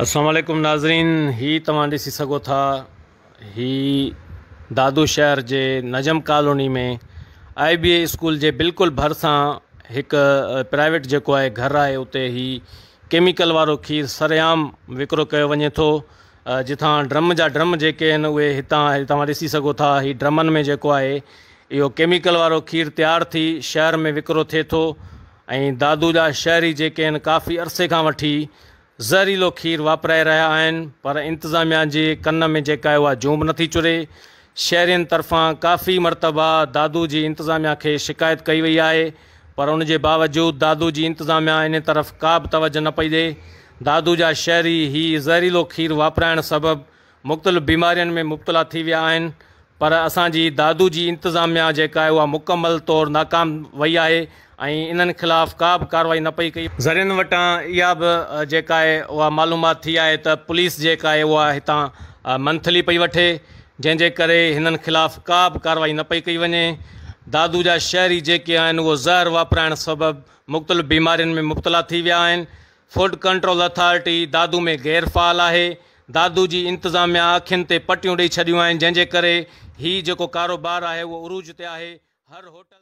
असलकुम नाज़रीन ही तव्हां ॾिसी सघो था ही दादू शहर के नजम कॉलोनी में आई बी ए स्कूल के बिल्कुल भरसा एक प्राइवेट जो है घर है उते ही केमिकल वारो खीरु सरेआम विक्रो कयो वञे थो जिथां ड्रम जा ड्रम जेके आहिनि उहे हितां था ही ड्रमनि में जो है यो केमिकल वो खीर तैयार थी शहर में विकिरो थे तो दादू जा शहरी जेके काफ़ी अरसे खां वठी ज़हरीलो खीरु वापराए रहिया आहिनि पर इंतिज़ामिया जे कन में जेका आहे उहा जूम नथी चुरे शहरीनि तरफ़ां काफ़ी मरतबा दादू जी इंतिज़ामिया खे शिकायत कई वई आहे पर उन जे बावजूदि दादू जी इंतिज़ामिया इन तरफ़ का बि तवज न पई ॾिए दादू जा शहरी ही ज़हरीलो खीरु वापराइणु सबबु मुख़्तलिफ़ बीमारियुनि में मुबतला थी विया आहिनि पर असांजी दादू जी इंतिज़ामिया जेका आहे उहा मुकमल तौरु नाकाम वई आहे ऐं इन्हनि ख़िलाफ़ु का बि कारवाई न पई कई ज़रियुनि वटां इहा बि जेका आहे उहा मालूमात थी आहे त पुलिस जेका आहे उहा हितां मंथली पई वठे जंहिंजे करे हिननि ख़िलाफ़ु का बि कारवाई न पई कई वञे दादू जा शहरी जेके आहिनि उहो ज़हर वापराइण सबबु मुख़्तलिफ़ बीमारियुनि में मुबतला थी विया आहिनि फूड कंट्रोल अथॉरिटी दादू में ग़ैर फ़ाल आहे दादू जी इंतिज़ामिया अखियुनि ते पटियूं ॾेई छॾियूं आहिनि जंहिंजे करे हीउ जेको कारोबार आहे उहो उरूज ते आहे हर होटल